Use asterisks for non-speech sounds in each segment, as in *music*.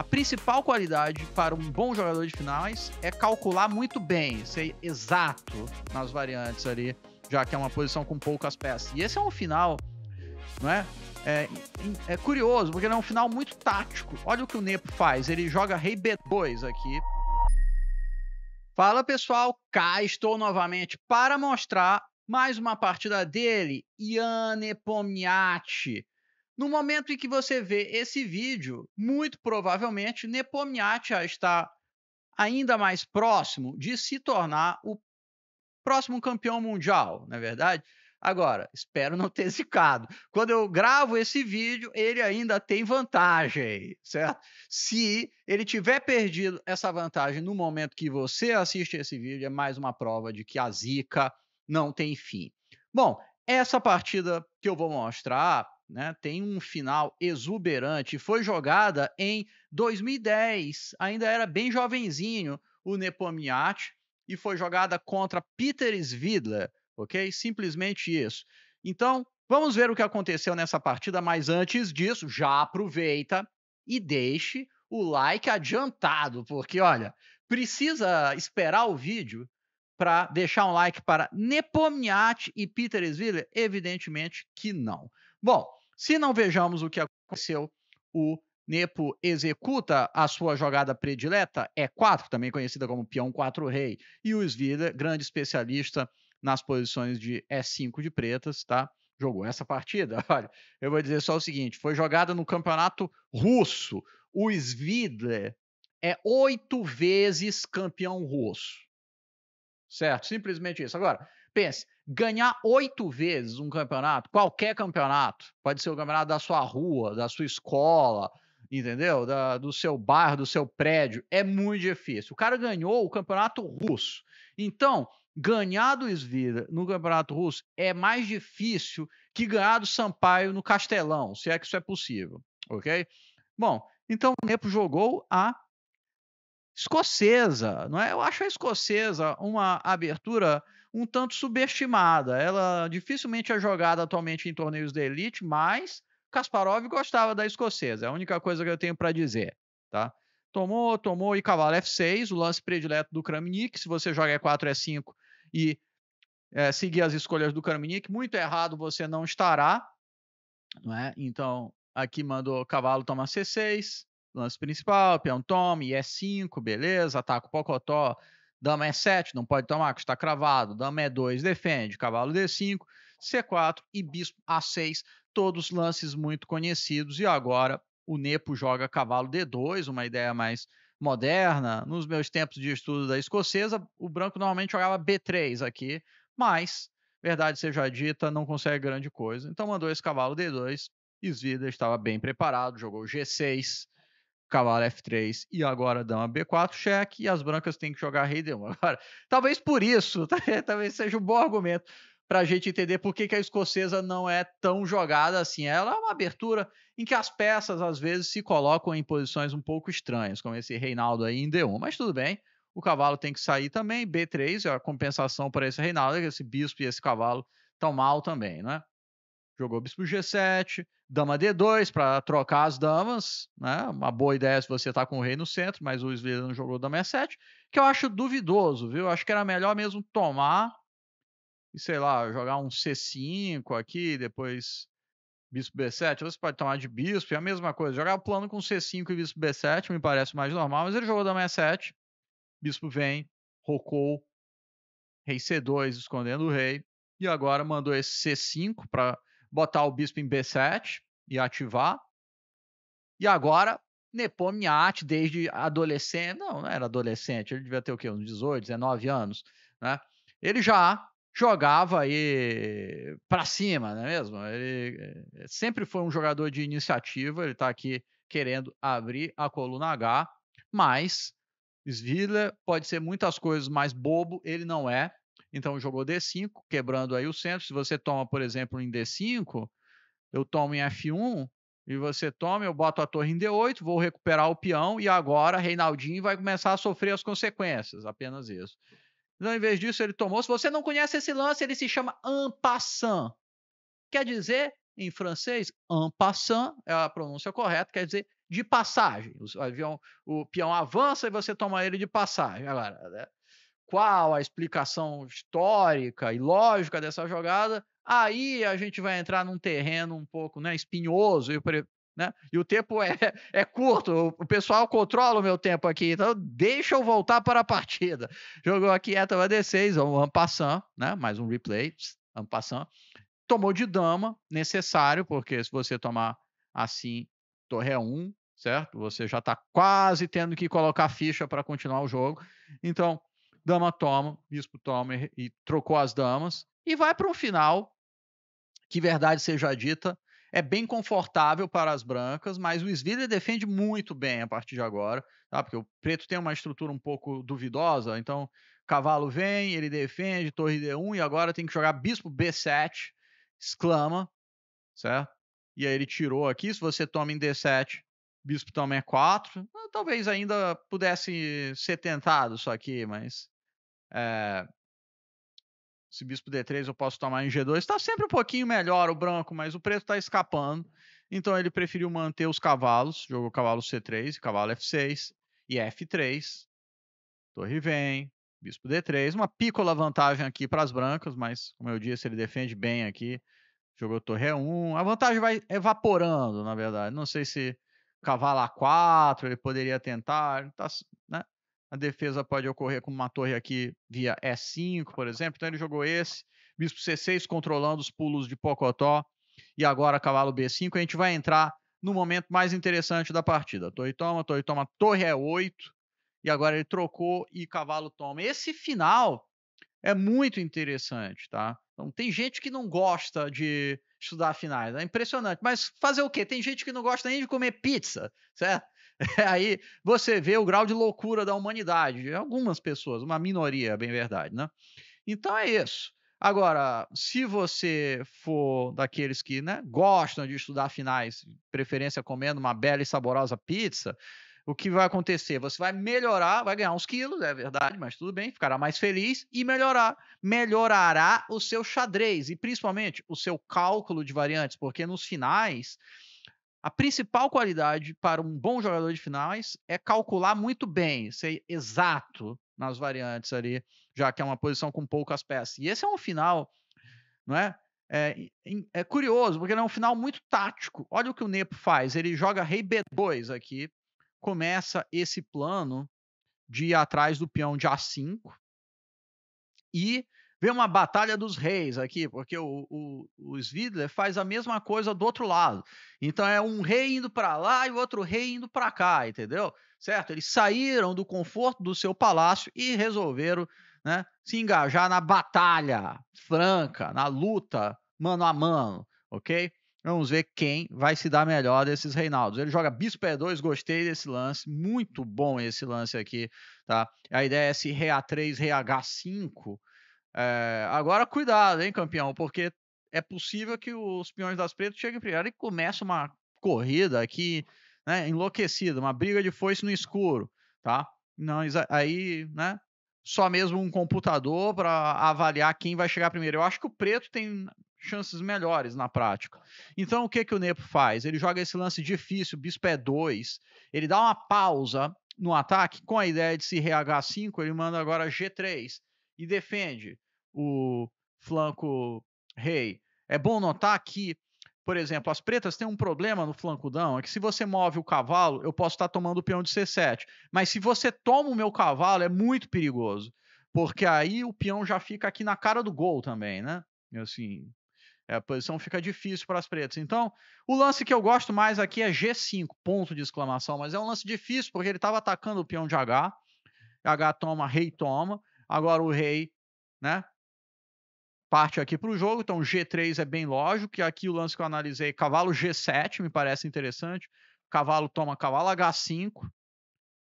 A principal qualidade para um bom jogador de finais é calcular muito bem, ser exato nas variantes ali, já que é uma posição com poucas peças. E esse é um final, não é? É, é curioso, porque ele é um final muito tático. Olha o que o Nepo faz, ele joga rei B2 aqui. Fala pessoal, cá estou novamente para mostrar mais uma partida dele, Ian Nepomniachtchi. No momento em que você vê esse vídeo, muito provavelmente Nepomniachtchi está ainda mais próximo de se tornar o próximo campeão mundial, na é verdade. Agora, espero não ter *laughs* zicado. Quando eu gravo esse vídeo, ele ainda tem vantagem, certo? Se ele tiver perdido essa vantagem no momento que você assiste esse vídeo, é mais uma prova de que a zica não tem fim. Bom, essa partida que eu vou mostrar né, tem um final exuberante. Foi jogada em 2010, ainda era bem jovenzinho o Nepomniachtchi, e foi jogada contra Peter Svidler, ok? Simplesmente isso. Então, vamos ver o que aconteceu nessa partida, mas antes disso, já aproveita e deixe o like adiantado, porque olha, precisa esperar o vídeo para deixar um like para Nepomniachtchi e Peter Svidler? Evidentemente que não. Bom, se não vejamos o que aconteceu, o Nepo executa a sua jogada predileta, E4, é também conhecida como peão 4 rei, e o Svida, grande especialista nas posições de E5 de pretas, tá? Jogou essa partida. *laughs* Olha, eu vou dizer só o seguinte: foi jogada no campeonato russo. O Svidler é oito vezes campeão russo. Certo? Simplesmente isso. Agora, Pense, ganhar oito vezes um campeonato, qualquer campeonato, pode ser o campeonato da sua rua, da sua escola, entendeu? Da, do seu bairro, do seu prédio, é muito difícil. O cara ganhou o campeonato russo. Então, ganhar do Svira no campeonato russo é mais difícil que ganhar do Sampaio no Castelão, se é que isso é possível, ok? Bom, então o Nepo jogou a escocesa, não é? Eu acho a escocesa uma abertura um tanto subestimada. Ela dificilmente é jogada atualmente em torneios de elite, mas Kasparov gostava da escocesa. É a única coisa que eu tenho para dizer, tá? Tomou, tomou e cavalo F6, o lance predileto do Kramnik. Se você joga E4, é E5 é e é, seguir as escolhas do Kramnik, muito errado você não estará, não é? Então, aqui mandou cavalo tomar C6, lance principal, peão toma, E5, é beleza, ataca o Pocotó, dama é E7, não pode tomar, que está cravado, dama E2, é defende, cavalo D5, C4 e bispo A6, todos lances muito conhecidos, e agora o Nepo joga cavalo D2, uma ideia mais moderna. Nos meus tempos de estudo da escocesa, o branco normalmente jogava B3 aqui, mas, verdade seja dita, não consegue grande coisa. Então mandou esse cavalo D2, Svida estava bem preparado, jogou G6, cavalo F3 e agora dama B4 cheque, e as brancas têm que jogar rei D1. *laughs* Agora, talvez por isso, *laughs* talvez seja um bom argumento para a gente entender por que, que, a escocesa não é tão jogada assim. Ela é uma abertura em que as peças às vezes se colocam em posições um pouco estranhas, como esse Reinaldo aí em D1, mas tudo bem. O cavalo tem que sair também, B3 é a compensação para esse Reinaldo, esse bispo e esse cavalo tão mal também, né? jogou bispo G7, dama D2 para trocar as damas, né? Uma boa ideia se você tá com o rei no centro, mas o não jogou dama E7, que eu acho duvidoso, viu? Eu acho que era melhor mesmo tomar e sei lá, jogar um C5 aqui, depois bispo B7, você pode tomar de bispo, é a mesma coisa. Jogar o plano com C5 e bispo B7 me parece mais normal, mas ele jogou dama E7, bispo vem, rocou, rei C2 escondendo o rei, e agora mandou esse C5 para botar o bispo em B7 e ativar. E agora, Nepomniachtchi, desde adolescente, não, não era adolescente, ele devia ter o quê? Uns 18, 19 anos, né? Ele já jogava aí para cima, não é mesmo? Ele eh, sempre foi um jogador de iniciativa, ele está aqui querendo abrir a coluna H, mas Svila pode ser muitas coisas mas bobo, ele não é. Então jogou D5, quebrando aí o centro. Se você toma, por exemplo, em D5, eu tomo em F1 e você toma, eu boto a torre em D8, vou recuperar o peão e agora Reinaldinho vai começar a sofrer as consequências, apenas isso. Então, em vez disso, ele tomou. Se você não conhece esse lance, ele se chama en passant. Quer dizer, em francês, en passant é a pronúncia correta, quer dizer de passagem. O avião, o peão avança e você toma ele de passagem. Agora, né? qual a explicação histórica e lógica dessa jogada, aí a gente vai entrar num terreno um pouco né, espinhoso e, né, e o tempo é, *laughs* é curto, o pessoal controla o meu tempo aqui, então deixa eu voltar para a partida. *laughs* Jogou aqui Etava D6, um Ampassan, né, mais um replay, Ampassan. Tomou de dama, necessário, porque se você tomar assim, torre é 1, certo? Você já está quase tendo que colocar ficha para continuar o jogo. Então, dama toma, bispo toma e, e trocou as damas. E vai para um final, que verdade seja dita, é bem confortável para as brancas, mas o Sviller defende muito bem a partir de agora, tá? porque o preto tem uma estrutura um pouco duvidosa, então cavalo vem, ele defende, torre D1, e agora tem que jogar bispo B7, exclama, certo? E aí ele tirou aqui, se você toma em D7, Bispo toma é 4. Talvez ainda pudesse ser tentado só aqui, mas. É, eh, se bispo D3 eu posso tomar em G2. Está sempre um pouquinho melhor o branco, mas o preto está escapando. Então ele preferiu manter os cavalos. Jogou cavalo C3, cavalo F6 e F3. Torre vem, bispo D3. Uma pícola vantagem aqui para as brancas, mas como eu disse, ele defende bem aqui. Jogou torre E1. A vantagem vai evaporando, na verdade. Não sei se cavalo A4, ele poderia tentar. Tá, né? A defesa pode ocorrer com uma torre aqui via E5, por exemplo. Então ele jogou esse, bispo C6 controlando os pulos de Pocotó e agora cavalo B5. A gente vai entrar no momento mais interessante da partida. Torre toma, torre toma, torre E8. É e agora ele trocou e cavalo toma. Esse final é muito interessante, tá? Então, tem gente que não gosta de estudar finais, é impressionante. Mas fazer o quê? Tem gente que não gosta nem de comer pizza, *laughs* certo? É, aí você vê o grau de loucura da humanidade. Algumas pessoas, uma minoria, bem verdade, né? Então é isso. Agora, se você for daqueles que né, gostam de estudar finais, preferência comendo uma bela e saborosa pizza, o que vai acontecer? Você vai melhorar, vai ganhar uns quilos, é verdade, mas tudo bem, ficará mais feliz e melhorar. Melhorará o seu xadrez e principalmente o seu cálculo de variantes, porque nos finais, a principal qualidade para um bom jogador de finais é calcular muito bem, ser exato nas variantes ali, já que é uma posição com poucas peças. E esse é um final, não é? É, é curioso, porque ele é um final muito tático. Olha o que o Nepo faz. Ele joga rei B2 aqui, começa esse plano de ir atrás do peão de A5 e vê uma batalha dos reis aqui, porque o, o, o Svidler faz a mesma coisa do outro lado. Então é um rei indo para lá e o outro rei indo para cá, entendeu? Certo? Eles saíram do conforto do seu palácio e resolveram né, se engajar na batalha franca, na luta mano a mano, ok? Vamos ver quem vai se dar melhor desses Reinaldos. Ele joga bispo E2, gostei desse lance, muito bom esse lance aqui, tá? A ideia é esse Rei A3, Rei H5. É... Agora cuidado, hein, campeão, porque é possível que os peões das pretas cheguem primeiro e comece uma corrida aqui, né, enlouquecida, uma briga de foice no escuro, tá? Não, aí, né, só mesmo um computador para avaliar quem vai chegar primeiro. Eu acho que o preto tem chances melhores na prática. Então, o que, que o Nepo faz? Ele joga esse lance difícil, bispo é 2, ele dá uma pausa no ataque com a ideia de se reh 5, ele manda agora G3 e defende o flanco rei. É bom notar que, por exemplo, as pretas têm um problema no flanco dão, é que se você move o cavalo, eu posso estar tomando o peão de C7, mas se você toma o meu cavalo, é muito perigoso, porque aí o peão já fica aqui na cara do gol também, né? Assim, é, a posição fica difícil para as pretas. Então, o lance que eu gosto mais aqui é G5, ponto de exclamação, mas é um lance difícil porque ele estava atacando o peão de H. H toma, rei toma. Agora o rei, né? Parte aqui para o jogo, então G3 é bem lógico, que aqui o lance que eu analisei, cavalo G7 me parece interessante, cavalo toma cavalo H5,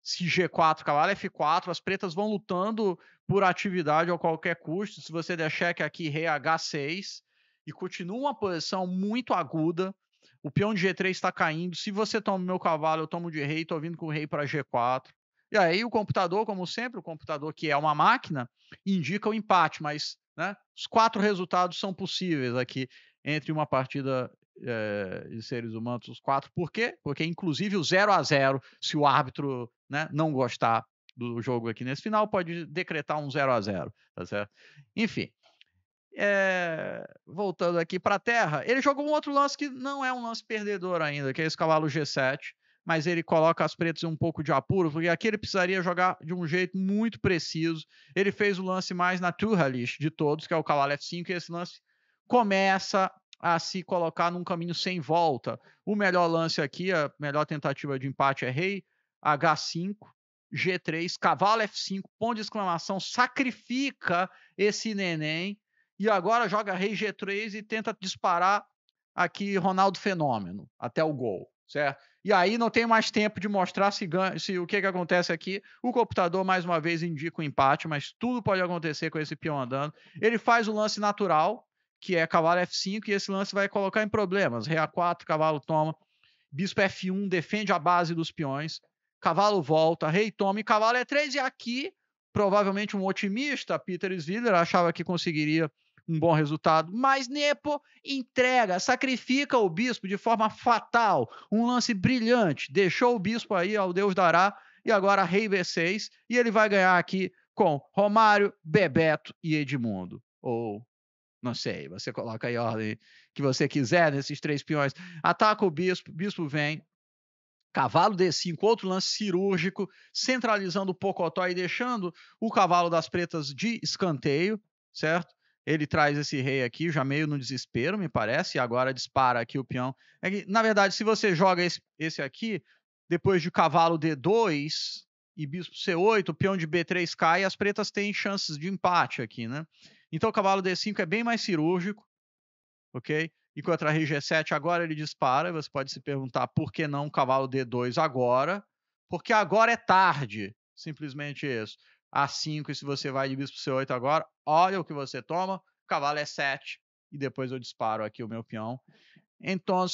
se G4, cavalo F4, as pretas vão lutando por atividade a qualquer custo. Se você der cheque aqui, rei H6, e continua uma posição muito aguda. O peão de G3 está caindo. Se você toma meu cavalo, eu tomo de rei, estou vindo com o rei para G4. E aí o computador, como sempre, o computador que é uma máquina, indica o empate, mas né, os quatro resultados são possíveis aqui entre uma partida é, de seres humanos, os quatro. Por quê? Porque, inclusive, o 0 a 0 se o árbitro né, não gostar do jogo aqui nesse final, pode decretar um 0 a 0 tá certo? Enfim, é, voltando aqui para a Terra, ele jogou um outro lance que não é um lance perdedor ainda, que é esse cavalo G7, mas ele coloca as pretas em um pouco de apuro, porque aqui ele precisaria jogar de um jeito muito preciso. Ele fez o lance mais naturalista de todos, que é o cavalo F5, e esse lance começa a se colocar num caminho sem volta. O melhor lance aqui, a melhor tentativa de empate é rei, H5, G3, cavalo F5, ponto de exclamação, sacrifica esse neném e agora joga rei G3 e tenta disparar aqui Ronaldo Fenômeno até o gol, certo? E aí não tem mais tempo de mostrar se, se o que, que acontece aqui. O computador, mais uma vez, indica o um empate, mas tudo pode acontecer com esse peão andando. Ele faz o lance natural, que é cavalo F5, e esse lance vai colocar em problemas. Rei A4, cavalo toma, bispo F1, defende a base dos peões, cavalo volta, rei toma e cavalo E3. É e aqui, provavelmente um otimista, Peter Svider, achava que conseguiria um bom resultado. Mas Nepo entrega, sacrifica o bispo de forma fatal. Um lance brilhante. Deixou o bispo aí ao Deus dará. E agora Rei V6. E ele vai ganhar aqui com Romário, Bebeto e Edmundo. Ou não sei, você coloca aí a ordem que você quiser nesses três peões. Ataca o bispo, bispo vem. Cavalo D5, outro lance cirúrgico, centralizando o Pocotó e deixando o cavalo das pretas de escanteio, certo? Ele traz esse rei aqui, já meio no desespero, me parece, e agora dispara aqui o peão. É que, na verdade, se você joga esse, esse aqui, depois de cavalo D2 e bispo C8, o peão de B3 cai e as pretas têm chances de empate aqui, né? Então o cavalo D5 é bem mais cirúrgico, ok? E contra a rei G7 agora ele dispara, você pode se perguntar por que não cavalo D2 agora? Porque agora é tarde, simplesmente isso a 5 e se você vai de bispo C8 agora, olha o que você toma, cavalo é 7 e depois eu disparo aqui o meu peão. Então,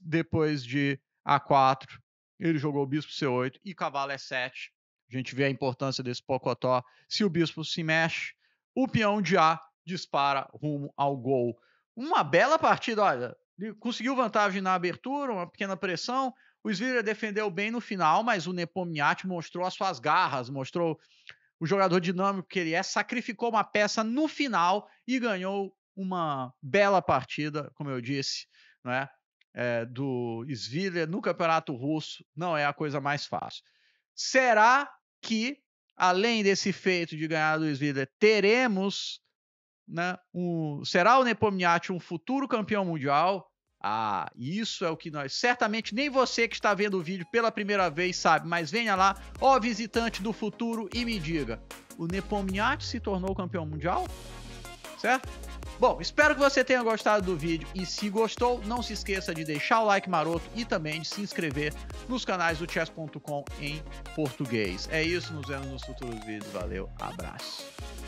depois de A4, ele jogou o bispo C8 e cavalo é 7 A gente vê a importância desse pocotó. Se o bispo se mexe, o peão de A dispara rumo ao gol. Uma bela partida, olha. Ele conseguiu vantagem na abertura, uma pequena pressão. O Svira defendeu bem no final, mas o Nepomniachtchi mostrou as suas garras, mostrou o jogador dinâmico que ele é, sacrificou uma peça no final e ganhou uma bela partida, como eu disse, né? É, do Svilha no campeonato russo não é a coisa mais fácil. Será que, além desse feito de ganhar do Svilha, teremos né, um, será o Nepomniachtchi um futuro campeão mundial? Ah, isso é o que nós. Certamente nem você que está vendo o vídeo pela primeira vez sabe, mas venha lá, ó visitante do futuro, e me diga: o Nepomniachtchi se tornou campeão mundial? Certo? Bom, espero que você tenha gostado do vídeo e se gostou, não se esqueça de deixar o like maroto e também de se inscrever nos canais do chess.com em português. É isso, nos vemos nos futuros vídeos. Valeu, abraço.